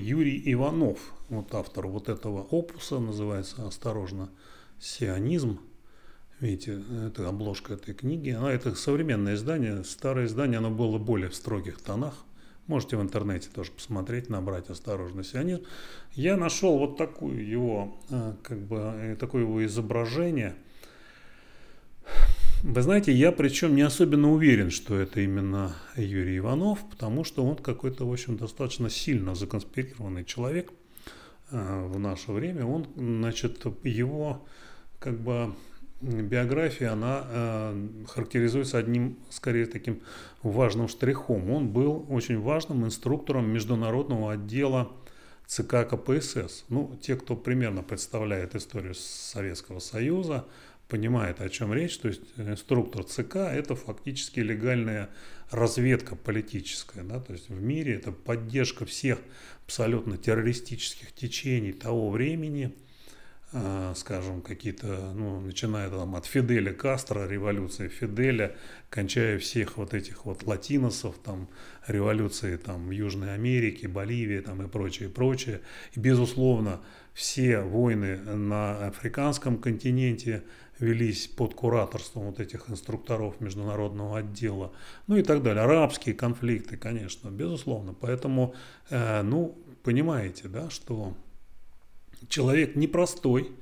Юрий Иванов, вот автор вот этого опуса, называется «Осторожно, сионизм». Видите, это обложка этой книги. а это современное издание. Старое издание, оно было более в строгих тонах. Можете в интернете тоже посмотреть, набрать «Осторожно, сионизм». Я нашел вот такую его, э, как бы, э, такое его изображение. Вы знаете, я причем не особенно уверен, что это именно Юрий Иванов, потому что он какой-то, в общем, достаточно сильно законспирированный человек э, в наше время. Он, значит, его как бы биографии, она э, характеризуется одним, скорее, таким важным штрихом. Он был очень важным инструктором международного отдела ЦК КПСС. Ну, те, кто примерно представляет историю Советского Союза, понимает, о чем речь. То есть инструктор ЦК – это фактически легальная разведка политическая. Да? То есть в мире это поддержка всех абсолютно террористических течений того времени – Э, скажем, какие-то, ну, начиная там от Фиделя Кастро, революции Фиделя, кончая всех вот этих вот латиносов, там, революции там Южной Америки, Боливии, там и прочее, прочее. И, безусловно, все войны на африканском континенте велись под кураторством вот этих инструкторов международного отдела, ну и так далее. Арабские конфликты, конечно, безусловно. Поэтому, э, ну, понимаете, да, что человек непростой.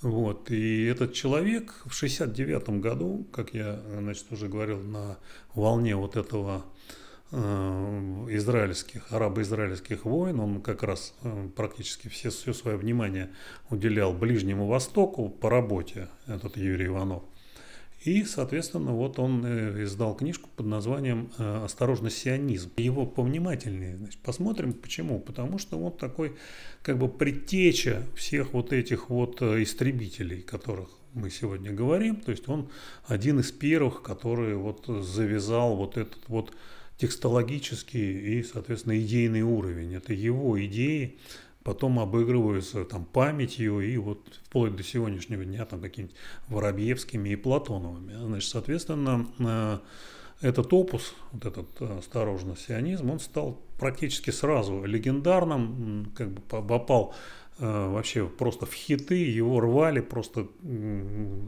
Вот. И этот человек в 69 году, как я значит, уже говорил, на волне вот этого э, израильских, арабо-израильских войн, он как раз э, практически все, все свое внимание уделял Ближнему Востоку по работе, этот Юрий Иванов. И, соответственно, вот он э, издал книжку под названием э, «Осторожно, сионизм». Его повнимательнее значит, посмотрим. Почему? Потому что он такой как бы предтеча всех вот этих вот э, истребителей, которых мы сегодня говорим. То есть он один из первых, который вот завязал вот этот вот текстологический и, соответственно, идейный уровень. Это его идеи, потом обыгрываются там памятью и вот вплоть до сегодняшнего дня там какими то Воробьевскими и Платоновыми. Значит, соответственно, э, этот опус, вот этот э, осторожно сионизм, он стал практически сразу легендарным, как бы попал э, вообще просто в хиты, его рвали просто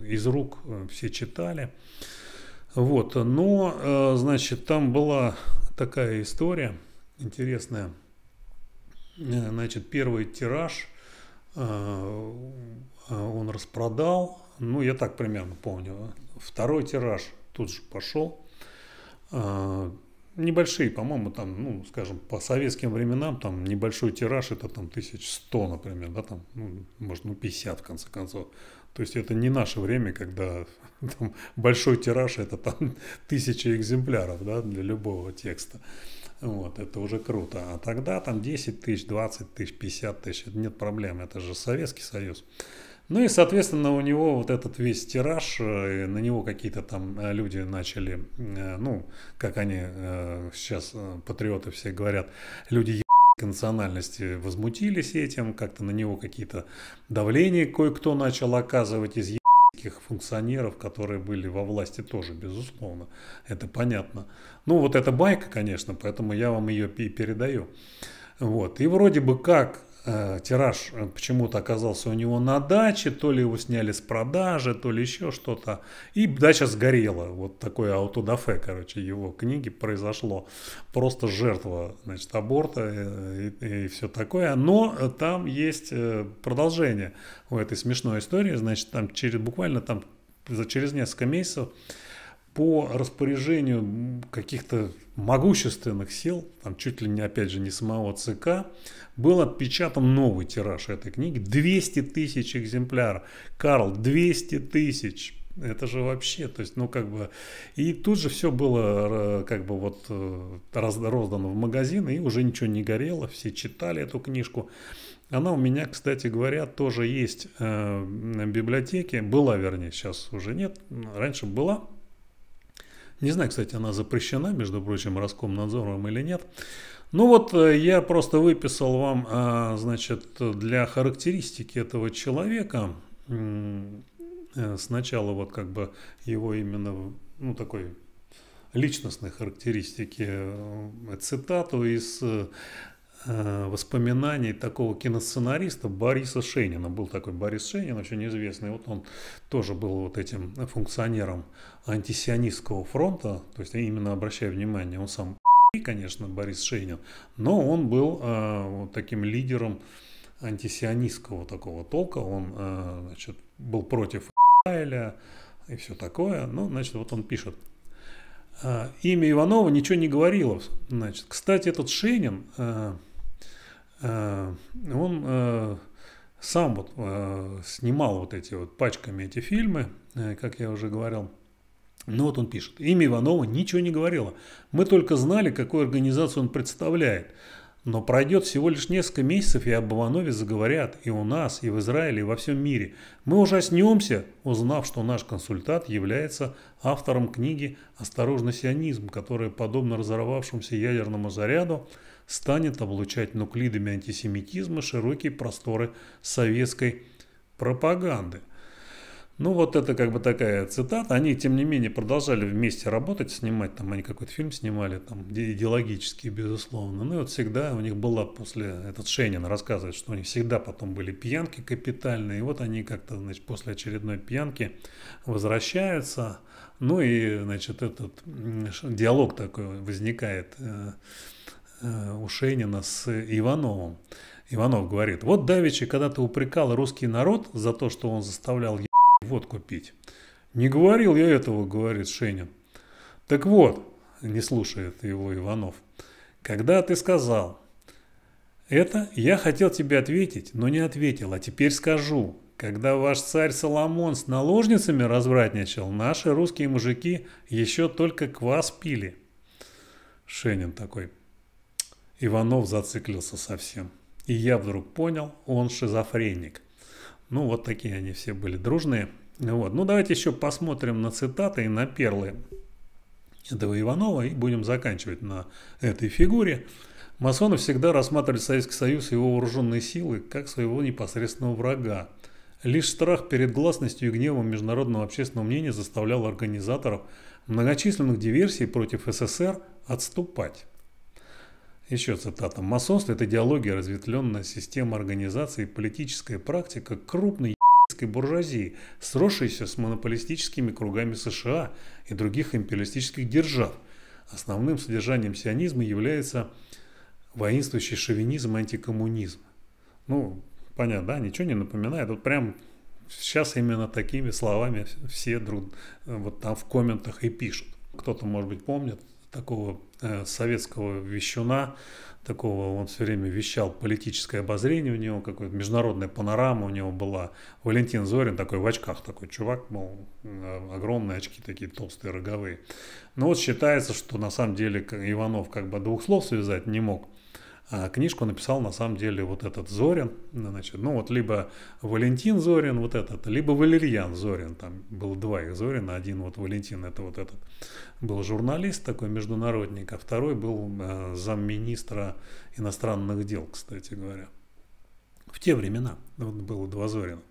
из рук, все читали. Вот, но, значит, там была такая история интересная – Э, значит, первый тираж э, э, он распродал, ну, я так примерно помню. Второй тираж тут же пошел. Небольшие, по-моему, там, ну, скажем, по советским временам, там небольшой тираж, это там 1100, например, да, там, ну, может, ну, 50, в конце концов. То есть это не наше время, когда там, большой тираж это там тысяча экземпляров да, для любого текста. Вот, это уже круто. А тогда там 10 тысяч, 20 тысяч, 50 тысяч, нет проблем, это же Советский Союз. Ну и, соответственно, у него вот этот весь тираж, э, на него какие-то там э, люди начали, э, ну, как они сейчас, патриоты все говорят, люди национальности возмутились этим, как-то на него какие-то давления кое-кто начал оказывать из политических функционеров, которые были во власти тоже, безусловно. Это понятно. Ну, вот это байка, конечно, поэтому я вам ее и передаю. Вот. И вроде бы как Э, тираж э, почему-то оказался у него на даче, то ли его сняли с продажи, то ли еще что-то. И дача сгорела. Вот такое аутодафе, короче, его книги произошло. Просто жертва, значит, аборта э, и, и все такое. Но там есть продолжение у этой смешной истории. Значит, там через, буквально там за через несколько месяцев по распоряжению каких-то могущественных сил, там чуть ли не, опять же, не самого ЦК, был отпечатан новый тираж этой книги. 200 тысяч экземпляров. Карл, 200 тысяч. Это же вообще, то есть, ну как бы, и тут же все было э, как бы вот э, раз, в магазины и уже ничего не горело, все читали эту книжку. Она у меня, кстати говоря, тоже есть в э, библиотеке, была, вернее, сейчас уже нет, раньше была, не знаю, кстати, она запрещена, между прочим, Роскомнадзором или нет. Ну вот э, я просто выписал вам, а, значит, для характеристики этого человека э, сначала вот как бы его именно, ну такой личностной характеристики э, цитату из Э, воспоминаний такого киносценариста Бориса Шенина. Был такой Борис Шенин, очень известный. Вот он тоже был вот этим функционером антисионистского фронта. То есть именно обращая внимание, он сам конечно, Борис Шейнин, но он был э, таким лидером антисионистского такого толка, он э, значит, был против Израиля и все такое, ну, значит, вот он пишет. Э, имя Иванова ничего не говорило, значит, кстати, этот Шейнин, э, Э, он э, сам вот э, снимал вот эти вот пачками эти фильмы, как я уже говорил. Ну вот он пишет. Имя Иванова ничего не говорило. Мы только знали, какую организацию он представляет. Но пройдет всего лишь несколько месяцев, и об Иванове заговорят и у нас, и в Израиле, и во всем мире. Мы ужаснемся, узнав, что наш консультант является автором книги «Осторожно, сионизм», которая, подобно разорвавшемуся ядерному заряду, станет облучать нуклидами антисемитизма широкие просторы советской пропаганды. Ну вот это как бы такая цитата. Они, тем не менее, продолжали вместе работать, снимать. Там они какой-то фильм снимали, там идеологический, безусловно. Ну и вот всегда у них была после... Этот Шенин рассказывает, что у них всегда потом были пьянки капитальные. И вот они как-то, значит, после очередной пьянки возвращаются. Ну и, значит, этот диалог такой возникает э, Э, Ушенина с Ивановым. Иванов говорит, вот Давичи когда-то упрекал русский народ за то, что он заставлял е... водку пить. Не говорил я этого, говорит Шенин. Так вот, не слушает его Иванов, когда ты сказал, это я хотел тебе ответить, но не ответил, а теперь скажу. Когда ваш царь Соломон с наложницами развратничал, наши русские мужики еще только квас пили. Шенин такой, Иванов зациклился совсем. И я вдруг понял, он шизофреник. Ну, вот такие они все были дружные. Вот. Ну, давайте еще посмотрим на цитаты и на перлы этого Иванова и будем заканчивать на этой фигуре. Масоны всегда рассматривали Советский Союз и его вооруженные силы как своего непосредственного врага. Лишь страх перед гласностью и гневом международного общественного мнения заставлял организаторов многочисленных диверсий против СССР отступать. Еще цитата. «Масонство – это идеология, разветвленная система организации и политическая практика крупной ебанской буржуазии, сросшейся с монополистическими кругами США и других империалистических держав. Основным содержанием сионизма является воинствующий шовинизм и антикоммунизм». Ну, понятно, да, ничего не напоминает. Вот прям сейчас именно такими словами все друг вот там в комментах и пишут. Кто-то, может быть, помнит, такого э, советского вещуна, такого он все время вещал политическое обозрение у него, какое то международная панорама у него была. Валентин Зорин такой в очках, такой чувак, мол, э, огромные очки такие толстые, роговые. Но вот считается, что на самом деле Иванов как бы двух слов связать не мог. А, книжку написал на самом деле вот этот Зорин, значит, ну вот либо Валентин Зорин, вот этот, либо Валерьян Зорин, там было два их Зорина, один вот Валентин, это вот этот был журналист такой международник, а второй был э, замминистра иностранных дел, кстати говоря. В те времена вот было два Зорина.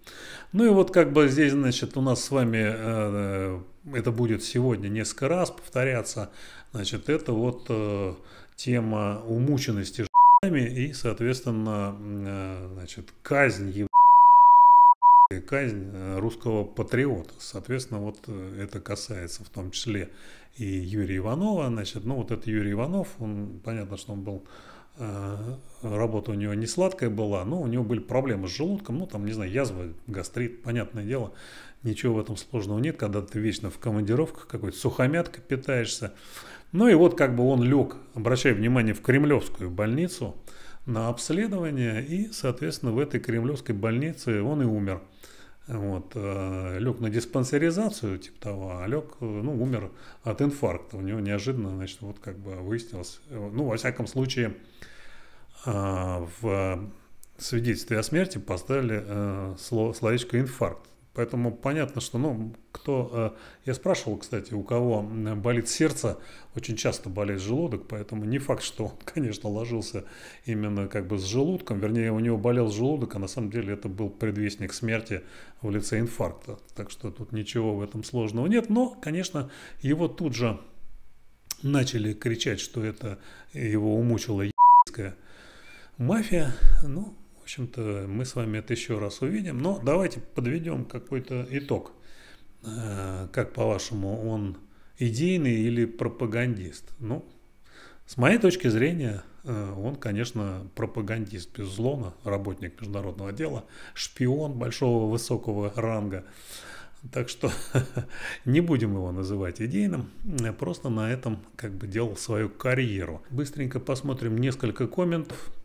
Ну и вот как бы здесь, значит, у нас с вами э, э, это будет сегодня несколько раз повторяться, значит, это вот э, тема умученности и, соответственно, э, значит, казнь его казнь э, русского патриота. Соответственно, вот э, это касается в том числе и Юрия Иванова. Значит, ну вот это Юрий Иванов, он, понятно, что он был Э, работа у него не сладкая была, но у него были проблемы с желудком, ну там, не знаю, язва, гастрит, понятное дело, ничего в этом сложного нет, когда ты вечно в командировках какой-то сухомяткой питаешься. Ну и вот как бы он лег, обращая внимание, в Кремлевскую больницу на обследование, и, соответственно, в этой Кремлевской больнице он и умер – вот, э, лег на диспансеризацию типа того, а лег, э, ну, умер от инфаркта. У него неожиданно, значит, вот как бы выяснилось, э, ну, во всяком случае, э, в свидетельстве о смерти поставили словечко «инфаркт». Поэтому понятно, что, ну, кто... Э, я спрашивал, кстати, у кого болит сердце, очень часто болит желудок, поэтому не факт, что он, конечно, ложился именно как бы с желудком, вернее, у него болел желудок, а на самом деле это был предвестник смерти в лице инфаркта. Так что тут ничего в этом сложного нет, но, конечно, его тут же начали кричать, что это его умучила мафия. Ну, в общем-то, мы с вами это еще раз увидим. Но давайте подведем какой-то итог. Э, как по-вашему, он идейный или пропагандист? Ну, с моей точки зрения, э, он, конечно, пропагандист, безусловно, работник международного дела, шпион большого высокого ранга. Так что не будем его называть идейным, э, просто на этом как бы делал свою карьеру. Быстренько посмотрим несколько комментов.